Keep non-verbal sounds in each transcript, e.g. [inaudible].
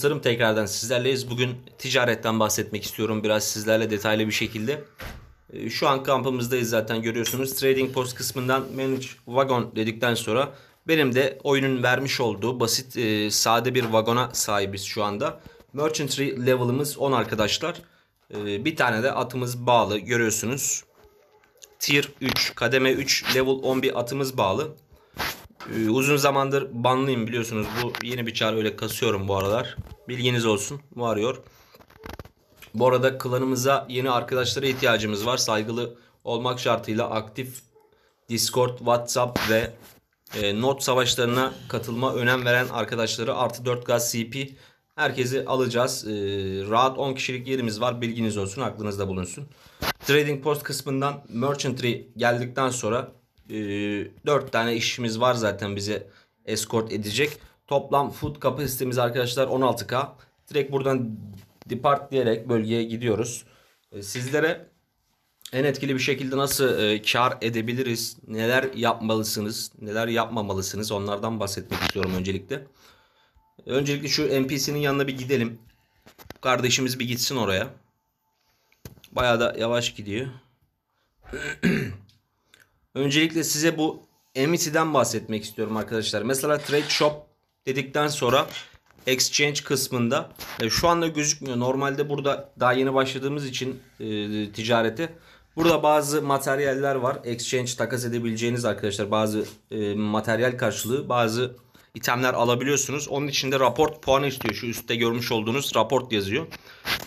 Tasarım tekrardan sizlerleyiz. Bugün ticaretten bahsetmek istiyorum biraz sizlerle detaylı bir şekilde. Ee, şu an kampımızdayız zaten görüyorsunuz. Trading Post kısmından Manage Wagon dedikten sonra benim de oyunun vermiş olduğu basit e, sade bir vagona sahibiz şu anda. Merchantry level'ımız 10 arkadaşlar. Ee, bir tane de atımız bağlı görüyorsunuz. Tier 3, kademe 3, level 11 atımız bağlı. Ee, uzun zamandır banlıyım biliyorsunuz. Bu yeni bir çağrı öyle kasıyorum bu aralar. Bilginiz olsun. Bu arıyor. Bu arada klanımıza yeni arkadaşlara ihtiyacımız var. Saygılı olmak şartıyla aktif Discord, WhatsApp ve e, not savaşlarına katılma önem veren arkadaşları artı 4 gaz CP herkesi alacağız. E, rahat 10 kişilik yerimiz var. Bilginiz olsun. Aklınızda bulunsun. Trading Post kısmından Merchantry geldikten sonra e, ee, 4 tane işimiz var zaten bize escort edecek. Toplam food kapasitemiz arkadaşlar 16K. Direkt buradan depart diyerek bölgeye gidiyoruz. Ee, sizlere en etkili bir şekilde nasıl e, kar edebiliriz, neler yapmalısınız, neler yapmamalısınız onlardan bahsetmek istiyorum öncelikle. Öncelikle şu NPC'nin yanına bir gidelim. Kardeşimiz bir gitsin oraya. Bayağı da yavaş gidiyor. [clears throat] Öncelikle size bu emity'den bahsetmek istiyorum arkadaşlar. Mesela trade shop dedikten sonra exchange kısmında e, şu anda gözükmüyor. Normalde burada daha yeni başladığımız için e, ticareti Burada bazı materyaller var. Exchange takas edebileceğiniz arkadaşlar bazı e, materyal karşılığı bazı itemler alabiliyorsunuz. Onun içinde raport puanı istiyor. Şu üstte görmüş olduğunuz raport yazıyor.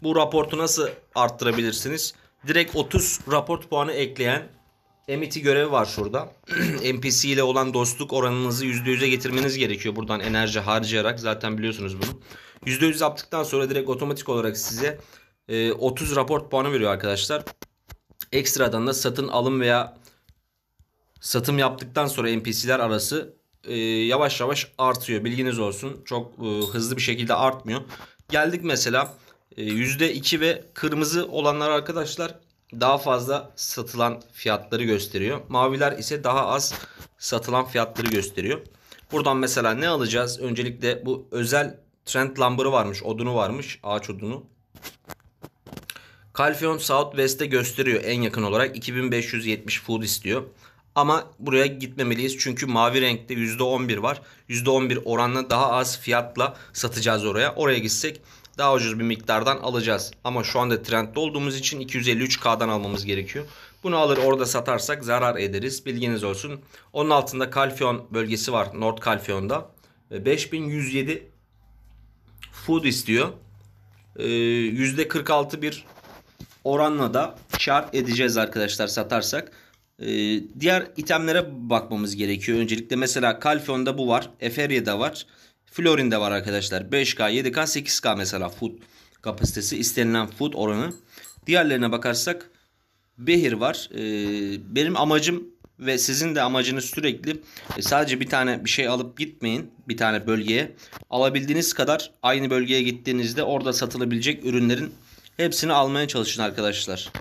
Bu raportu nasıl arttırabilirsiniz? Direkt 30 raport puanı ekleyen Emiti görevi var şurada. [clears throat] NPC ile olan dostluk oranınızı %100'e getirmeniz gerekiyor. Buradan enerji harcayarak zaten biliyorsunuz bunu. %100 yaptıktan sonra direkt otomatik olarak size 30 e, rapor puanı veriyor arkadaşlar. Ekstradan da satın alım veya satım yaptıktan sonra NPC'ler arası e, yavaş yavaş artıyor. Bilginiz olsun. Çok e, hızlı bir şekilde artmıyor. Geldik mesela %2 ve kırmızı olanlar arkadaşlar daha fazla satılan fiyatları gösteriyor. Maviler ise daha az satılan fiyatları gösteriyor. Buradan mesela ne alacağız? Öncelikle bu özel trend lambarı varmış. Odunu varmış. Ağaç odunu. Kalfiyon Southwest'te gösteriyor en yakın olarak. 2570 food istiyor. Ama buraya gitmemeliyiz çünkü mavi renkte %11 var. %11 oranla daha az fiyatla satacağız oraya. Oraya gitsek daha ucuz bir miktardan alacağız. Ama şu anda trendde olduğumuz için 253K'dan almamız gerekiyor. Bunu alır orada satarsak zarar ederiz. Bilginiz olsun. Onun altında Kalfiyon bölgesi var. North Kalfiyon'da. 5107 food istiyor. Ee, %46 bir oranla da kar edeceğiz arkadaşlar satarsak. Ee, diğer itemlere bakmamız gerekiyor. Öncelikle mesela Kalfion'da bu var. Eferia'da var. Florin'de var arkadaşlar. 5K, 7K, 8K mesela food kapasitesi istenilen food oranı. Diğerlerine bakarsak Behir var. Ee, benim amacım ve sizin de amacınız sürekli e, sadece bir tane bir şey alıp gitmeyin bir tane bölgeye. Alabildiğiniz kadar aynı bölgeye gittiğinizde orada satılabilecek ürünlerin hepsini almaya çalışın arkadaşlar.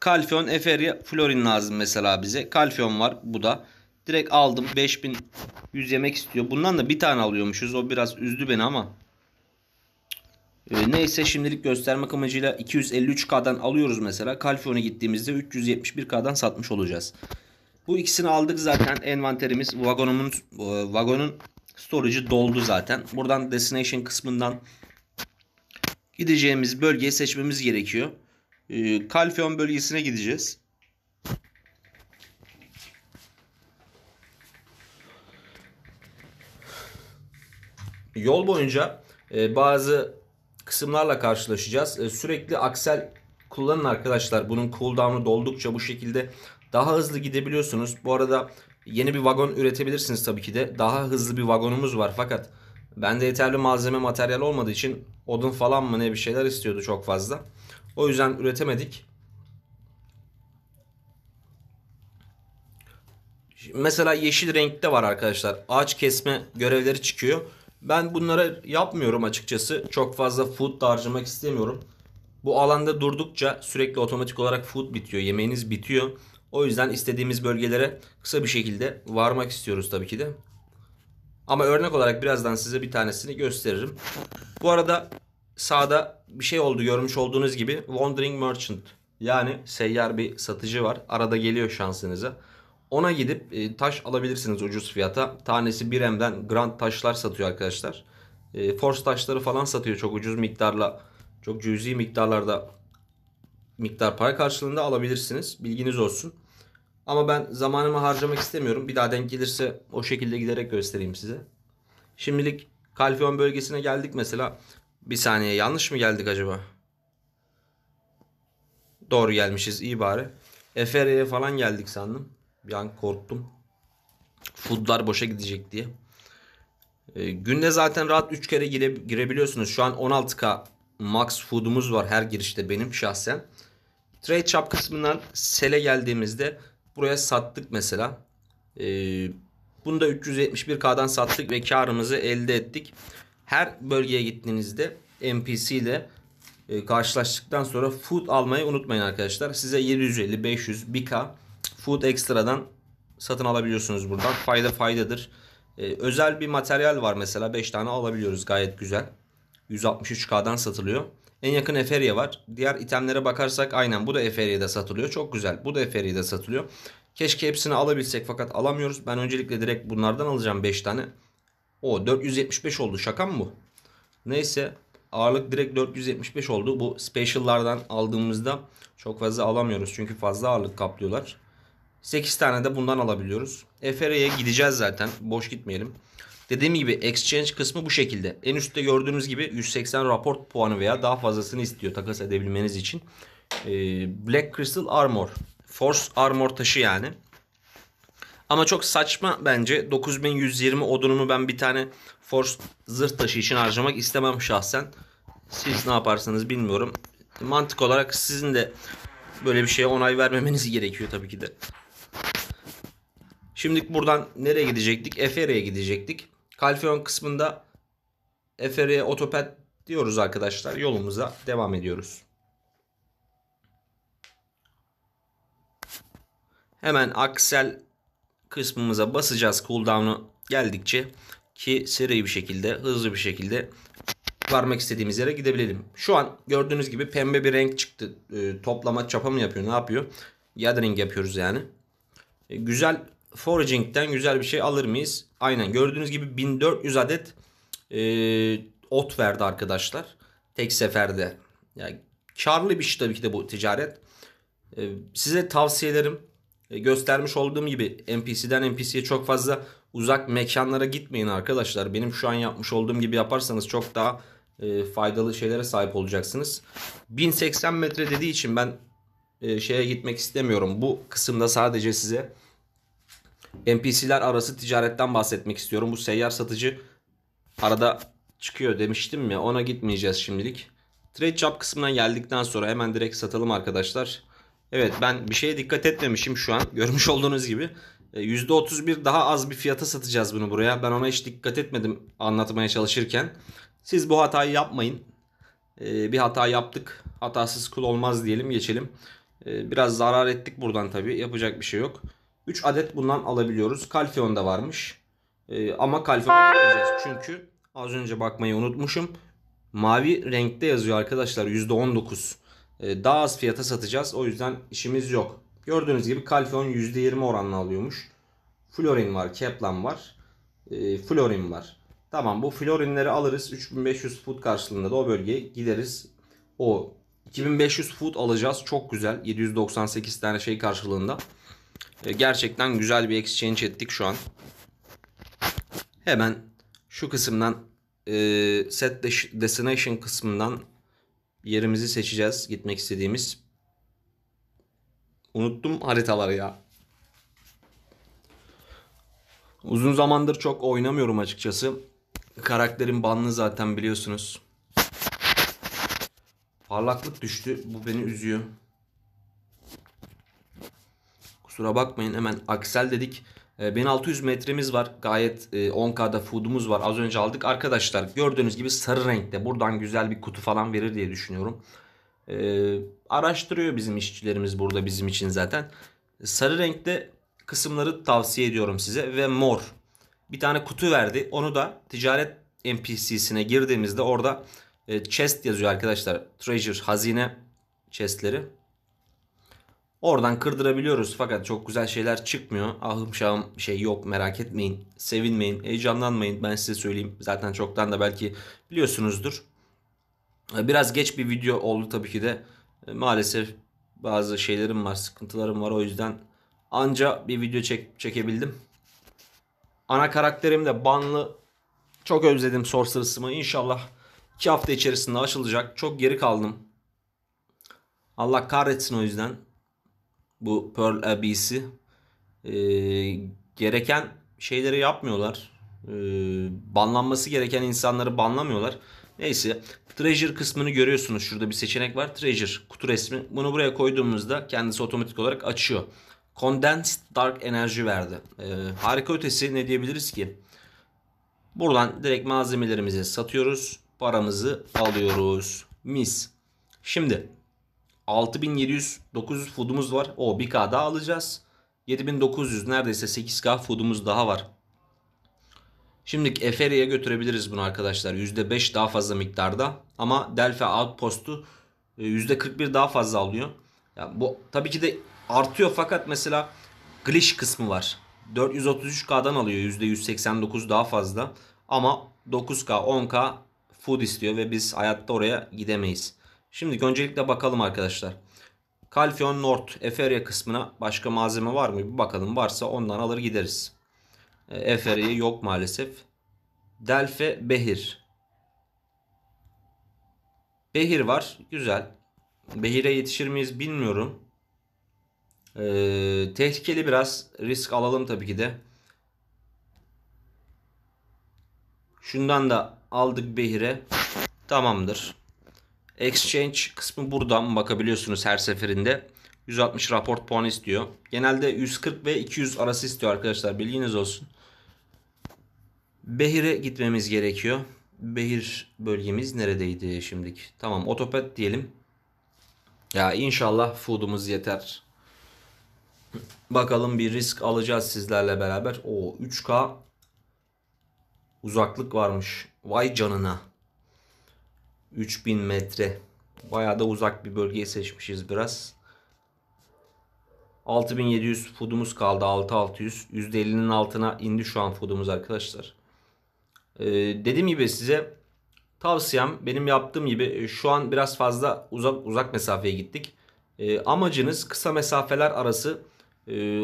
Kalfion, Eferia, Florin lazım mesela bize. Kalfion var bu da. Direkt aldım 5100 yemek istiyor. Bundan da bir tane alıyormuşuz. O biraz üzdü beni ama. Ee, neyse şimdilik göstermek amacıyla 253K'dan alıyoruz mesela. Kalfiyon'a gittiğimizde 371K'dan satmış olacağız. Bu ikisini aldık zaten. Envanterimiz vagonumun e, vagonun storage'ı doldu zaten. Buradan destination kısmından gideceğimiz bölgeyi seçmemiz gerekiyor. Ee, Kalfiyon bölgesine gideceğiz. Yol boyunca e, bazı kısımlarla karşılaşacağız. E, sürekli aksel kullanın arkadaşlar. Bunun cooldown'u doldukça bu şekilde daha hızlı gidebiliyorsunuz. Bu arada yeni bir vagon üretebilirsiniz tabii ki de. Daha hızlı bir vagonumuz var fakat bende yeterli malzeme materyal olmadığı için odun falan mı ne bir şeyler istiyordu çok fazla. O yüzden üretemedik. Mesela yeşil renkte var arkadaşlar. Ağaç kesme görevleri çıkıyor. Ben bunları yapmıyorum açıkçası. Çok fazla food da harcamak istemiyorum. Bu alanda durdukça sürekli otomatik olarak food bitiyor. Yemeğiniz bitiyor. O yüzden istediğimiz bölgelere kısa bir şekilde varmak istiyoruz tabii ki de. Ama örnek olarak birazdan size bir tanesini gösteririm. Bu arada sağda bir şey oldu görmüş olduğunuz gibi Wandering Merchant. Yani seyyar bir satıcı var. Arada geliyor şansınıza. Ona gidip e, taş alabilirsiniz ucuz fiyata. Tanesi 1M'den Grand taşlar satıyor arkadaşlar. E, Force taşları falan satıyor çok ucuz miktarla. Çok cüzi miktarlarda miktar para karşılığında alabilirsiniz. Bilginiz olsun. Ama ben zamanımı harcamak istemiyorum. Bir daha denk gelirse o şekilde giderek göstereyim size. Şimdilik Kalfiyon bölgesine geldik mesela. Bir saniye yanlış mı geldik acaba? Doğru gelmişiz iyi bari. Efere'ye falan geldik sandım. Bir an korktum. Foodlar boşa gidecek diye. E, günde zaten rahat 3 kere gire, girebiliyorsunuz. Şu an 16k max food'umuz var her girişte benim şahsen. Trade shop kısmından sele geldiğimizde buraya sattık mesela. E, bunu da 371k'dan sattık ve karımızı elde ettik. Her bölgeye gittiğinizde NPC ile e, karşılaştıktan sonra food almayı unutmayın arkadaşlar. Size 750, 500, 1K Food Extra'dan satın alabiliyorsunuz buradan. Fayda faydadır. Ee, özel bir materyal var mesela 5 tane alabiliyoruz gayet güzel. 163K'dan satılıyor. En yakın Eferia var. Diğer itemlere bakarsak aynen bu da Eferia'da satılıyor. Çok güzel. Bu da Eferia'da satılıyor. Keşke hepsini alabilsek fakat alamıyoruz. Ben öncelikle direkt bunlardan alacağım 5 tane. O 475 oldu. Şaka mı bu? Neyse ağırlık direkt 475 oldu. Bu special'lardan aldığımızda çok fazla alamıyoruz. Çünkü fazla ağırlık kaplıyorlar. 8 tane de bundan alabiliyoruz. Efere'ye gideceğiz zaten. Boş gitmeyelim. Dediğim gibi exchange kısmı bu şekilde. En üstte gördüğünüz gibi 180 rapor puanı veya daha fazlasını istiyor takas edebilmeniz için. Ee, Black Crystal Armor. Force Armor taşı yani. Ama çok saçma bence. 9120 odunumu ben bir tane Force zırh taşı için harcamak istemem şahsen. Siz ne yaparsanız bilmiyorum. Mantık olarak sizin de böyle bir şeye onay vermemeniz gerekiyor tabii ki de. Şimdi buradan nereye gidecektik? Efere'ye gidecektik. Kalfiyon kısmında Efere'ye otopet diyoruz arkadaşlar. Yolumuza devam ediyoruz. Hemen aksel kısmımıza basacağız cooldown'u geldikçe ki seri bir şekilde hızlı bir şekilde varmak istediğimiz yere gidebilelim. Şu an gördüğünüz gibi pembe bir renk çıktı. E, toplama çapa mı yapıyor ne yapıyor? Gathering yapıyoruz yani. E, güzel foraging'den güzel bir şey alır mıyız? Aynen gördüğünüz gibi 1400 adet e, ot verdi arkadaşlar. Tek seferde. Yani karlı bir şey tabii ki de bu ticaret. E, size tavsiyelerim e, göstermiş olduğum gibi NPC'den NPC'ye çok fazla uzak mekanlara gitmeyin arkadaşlar. Benim şu an yapmış olduğum gibi yaparsanız çok daha e, faydalı şeylere sahip olacaksınız. 1080 metre dediği için ben e, şeye gitmek istemiyorum. Bu kısımda sadece size NPC'ler arası ticaretten bahsetmek istiyorum. Bu seyyar satıcı arada çıkıyor demiştim ya ona gitmeyeceğiz şimdilik. Trade Shop kısmına geldikten sonra hemen direkt satalım arkadaşlar. Evet ben bir şeye dikkat etmemişim şu an [laughs] görmüş olduğunuz gibi. %31 e, daha az bir fiyata satacağız bunu buraya. Ben ona hiç dikkat etmedim anlatmaya çalışırken. Siz bu hatayı yapmayın. E, bir hata yaptık. Hatasız kul olmaz diyelim geçelim. E, biraz zarar ettik buradan tabi. Yapacak bir şey yok. 3 adet bundan alabiliyoruz. Kalfeon da varmış. Ee, ama Kalfeon'u almayacağız. Çünkü az önce bakmayı unutmuşum. Mavi renkte yazıyor arkadaşlar %19. Ee, daha az fiyata satacağız. O yüzden işimiz yok. Gördüğünüz gibi Kalfeon %20 oranla alıyormuş. Florin var, Kaplan var. Ee, Florin var. Tamam bu florinleri alırız. 3500 foot karşılığında da o bölgeye gideriz. O 2500 foot alacağız. Çok güzel. 798 tane şey karşılığında. Ee, gerçekten güzel bir exchange ettik şu an. Hemen şu kısımdan e, set destination kısmından yerimizi seçeceğiz. Gitmek istediğimiz. Unuttum haritaları ya. Uzun zamandır çok oynamıyorum açıkçası. Karakterin banlı zaten biliyorsunuz. Parlaklık düştü. Bu beni üzüyor. Kusura bakmayın hemen aksel dedik. 1600 ee, metremiz var. Gayet 10K'da e, food'umuz var. Az önce aldık. Arkadaşlar gördüğünüz gibi sarı renkte. Buradan güzel bir kutu falan verir diye düşünüyorum. Ee, araştırıyor bizim işçilerimiz burada bizim için zaten. Sarı renkte kısımları tavsiye ediyorum size. Ve mor. Bir tane kutu verdi. Onu da ticaret NPC'sine girdiğimizde orada e, chest yazıyor arkadaşlar. Treasure, hazine chestleri. Oradan kırdırabiliyoruz fakat çok güzel şeyler çıkmıyor. Ahım şahım şey yok merak etmeyin. Sevinmeyin, heyecanlanmayın ben size söyleyeyim. Zaten çoktan da belki biliyorsunuzdur. E, biraz geç bir video oldu tabii ki de. E, maalesef bazı şeylerim var, sıkıntılarım var. O yüzden anca bir video çek çekebildim. Ana karakterim de banlı. Çok özledim Sorceress'ımı. İnşallah 2 hafta içerisinde açılacak. Çok geri kaldım. Allah kahretsin o yüzden bu Pearl Abyss'i e, gereken şeyleri yapmıyorlar. E, banlanması gereken insanları banlamıyorlar. Neyse Treasure kısmını görüyorsunuz. Şurada bir seçenek var. Treasure kutu resmi. Bunu buraya koyduğumuzda kendisi otomatik olarak açıyor. Condensed Dark enerji verdi. E, harika ötesi ne diyebiliriz ki? Buradan direkt malzemelerimizi satıyoruz. Paramızı alıyoruz. Mis. Şimdi 6700 900 food'umuz var. O 1K daha alacağız. 7900 neredeyse 8K food'umuz daha var. Şimdi Eferi'ye götürebiliriz bunu arkadaşlar. %5 daha fazla miktarda. Ama Delphi Outpost'u %41 e, daha fazla alıyor. Yani bu tabii ki de artıyor fakat mesela Glitch kısmı var. 433K'dan alıyor %189 daha fazla. Ama 9K 10K food istiyor ve biz hayatta oraya gidemeyiz. Şimdi öncelikle bakalım arkadaşlar. Kalfiyon Nord Eferya kısmına başka malzeme var mı? Bir bakalım varsa ondan alır gideriz. E, Eferya yok maalesef. Delfe Behir. Behir var. Güzel. Behir'e yetişir miyiz bilmiyorum. Ee, tehlikeli biraz. Risk alalım tabii ki de. Şundan da aldık Behir'e. Tamamdır. Exchange kısmı buradan bakabiliyorsunuz her seferinde. 160 raport puanı istiyor. Genelde 140 ve 200 arası istiyor arkadaşlar bilginiz olsun. Behir'e gitmemiz gerekiyor. Behir bölgemiz neredeydi şimdiki? Tamam otopet diyelim. Ya inşallah food'umuz yeter. Bakalım bir risk alacağız sizlerle beraber. O 3K uzaklık varmış. Vay canına. 3000 metre. Bayağı da uzak bir bölgeyi seçmişiz biraz. 6700 foodumuz kaldı. 6600. %50'nin altına indi şu an foodumuz arkadaşlar. Ee, dediğim gibi size tavsiyem benim yaptığım gibi e, şu an biraz fazla uzak uzak mesafeye gittik. Ee, amacınız kısa mesafeler arası e,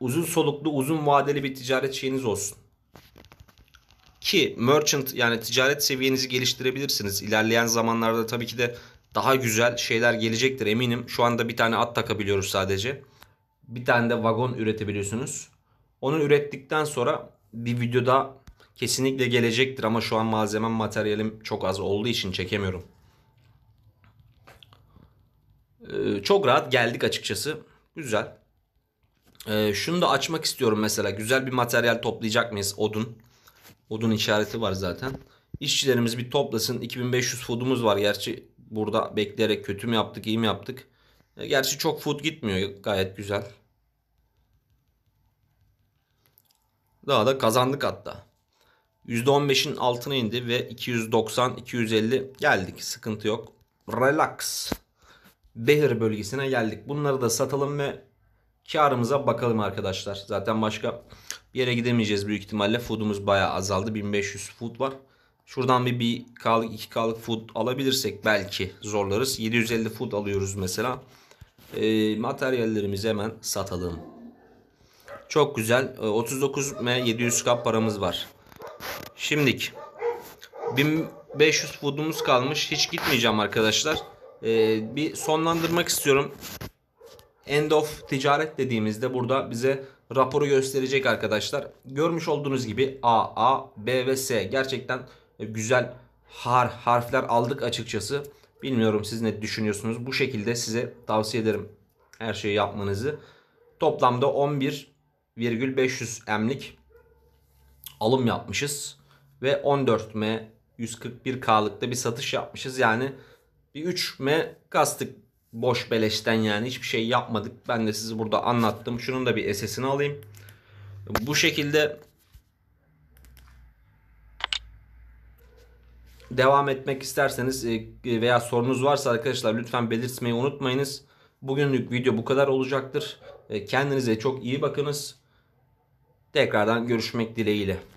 uzun soluklu uzun vadeli bir ticaret şeyiniz olsun ki merchant yani ticaret seviyenizi geliştirebilirsiniz. İlerleyen zamanlarda tabii ki de daha güzel şeyler gelecektir eminim. Şu anda bir tane at takabiliyoruz sadece. Bir tane de vagon üretebiliyorsunuz. Onu ürettikten sonra bir videoda kesinlikle gelecektir ama şu an malzemem materyalim çok az olduğu için çekemiyorum. Ee, çok rahat geldik açıkçası. Güzel. Ee, şunu da açmak istiyorum mesela. Güzel bir materyal toplayacak mıyız? Odun. Odun işareti var zaten. İşçilerimiz bir toplasın. 2500 food'umuz var. Gerçi burada bekleyerek kötü mü yaptık iyi mi yaptık. E, gerçi çok food gitmiyor. Gayet güzel. Daha da kazandık hatta. %15'in altına indi ve 290-250 geldik. Sıkıntı yok. Relax. Behir bölgesine geldik. Bunları da satalım ve karımıza bakalım arkadaşlar. Zaten başka bir yere gidemeyeceğiz büyük ihtimalle. Food'umuz bayağı azaldı. 1500 food var. Şuradan bir 1K'lık 2K'lık food alabilirsek belki zorlarız. 750 food alıyoruz mesela. E, materyallerimizi hemen satalım. Çok güzel. E, ee, 39 M 700 kap paramız var. Şimdik. 1500 food'umuz kalmış. Hiç gitmeyeceğim arkadaşlar. E, bir sonlandırmak istiyorum. End of ticaret dediğimizde burada bize raporu gösterecek arkadaşlar. Görmüş olduğunuz gibi A, A, B ve S gerçekten güzel har harfler aldık açıkçası. Bilmiyorum siz ne düşünüyorsunuz. Bu şekilde size tavsiye ederim her şeyi yapmanızı. Toplamda 11,500 emlik alım yapmışız. Ve 14M 141K'lıkta bir satış yapmışız. Yani bir 3M kastık boş beleşten yani hiçbir şey yapmadık. Ben de sizi burada anlattım. Şunun da bir SS'ini alayım. Bu şekilde devam etmek isterseniz e, veya sorunuz varsa arkadaşlar lütfen belirtmeyi unutmayınız. Bugünlük video bu kadar olacaktır. E, kendinize çok iyi bakınız. Tekrardan görüşmek dileğiyle.